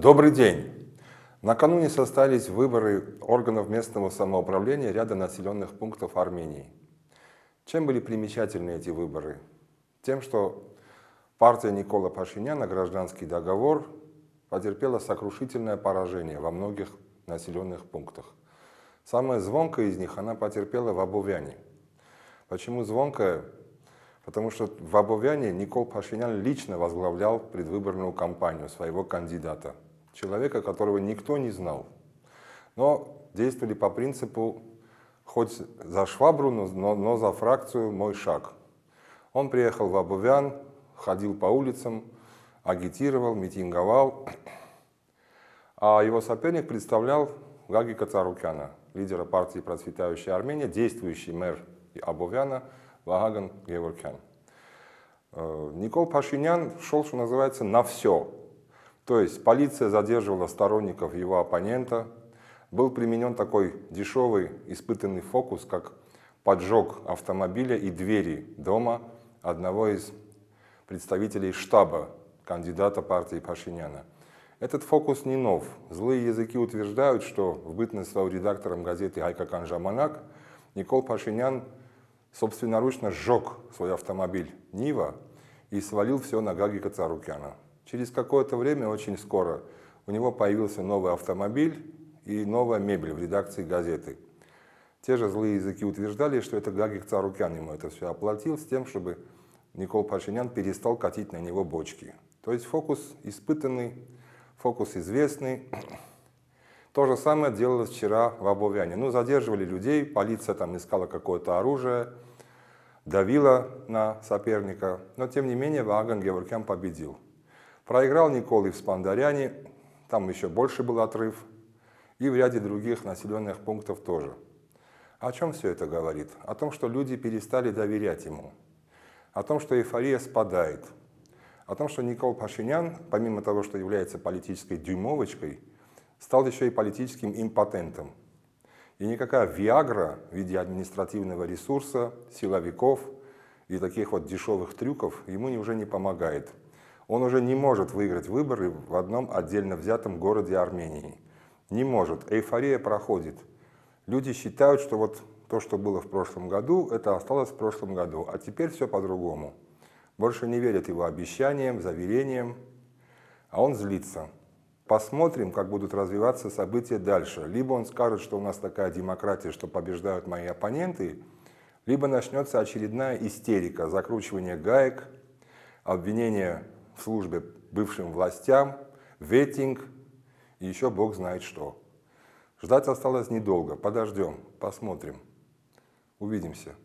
Добрый день! Накануне состоялись выборы органов местного самоуправления ряда населенных пунктов Армении. Чем были примечательны эти выборы? Тем, что партия Никола Пашиняна «Гражданский договор» потерпела сокрушительное поражение во многих населенных пунктах. Самая звонкая из них она потерпела в Абувяне. Почему звонкая? Потому что в Абувяне Никол Пашинян лично возглавлял предвыборную кампанию своего кандидата – человека, которого никто не знал. Но действовали по принципу хоть за швабру, но, но за фракцию «Мой шаг». Он приехал в Абувян, ходил по улицам, агитировал, митинговал. А его соперник представлял Гаги Кацарукяна, лидера партии «Процветающая Армения», действующий мэр Абувяна Вагаган Геворкян. Э, Никол Пашинян шел, что называется, на все. То есть полиция задерживала сторонников его оппонента, был применен такой дешевый испытанный фокус, как поджог автомобиля и двери дома одного из представителей штаба кандидата партии Пашиняна. Этот фокус не нов. Злые языки утверждают, что в бытность своего редактором газеты «Айка Канжаманак» Никол Пашинян собственноручно сжег свой автомобиль «Нива» и свалил все на Гагика Царукяна. Через какое-то время, очень скоро, у него появился новый автомобиль и новая мебель в редакции газеты. Те же злые языки утверждали, что это Гагик Царукян ему это все оплатил с тем, чтобы Никол Пашинян перестал катить на него бочки. То есть фокус испытанный, фокус известный. То же самое делалось вчера в Обовяне. Ну, задерживали людей, полиция там искала какое-то оружие, давила на соперника. Но, тем не менее, Ваган Геворкян победил. Проиграл Николай в Спандаряне, там еще больше был отрыв, и в ряде других населенных пунктов тоже. О чем все это говорит? О том, что люди перестали доверять ему, о том, что эйфория спадает, о том, что Никол Пашинян, помимо того, что является политической дюймовочкой, стал еще и политическим импотентом. И никакая Виагра в виде административного ресурса, силовиков и таких вот дешевых трюков ему уже не помогает – он уже не может выиграть выборы в одном отдельно взятом городе Армении. Не может. Эйфория проходит. Люди считают, что вот то, что было в прошлом году, это осталось в прошлом году, а теперь все по-другому. Больше не верят его обещаниям, заверениям, а он злится. Посмотрим, как будут развиваться события дальше. Либо он скажет, что у нас такая демократия, что побеждают мои оппоненты, либо начнется очередная истерика, закручивание гаек, обвинение в службе бывшим властям, ветинг и еще бог знает что. Ждать осталось недолго. Подождем, посмотрим. Увидимся.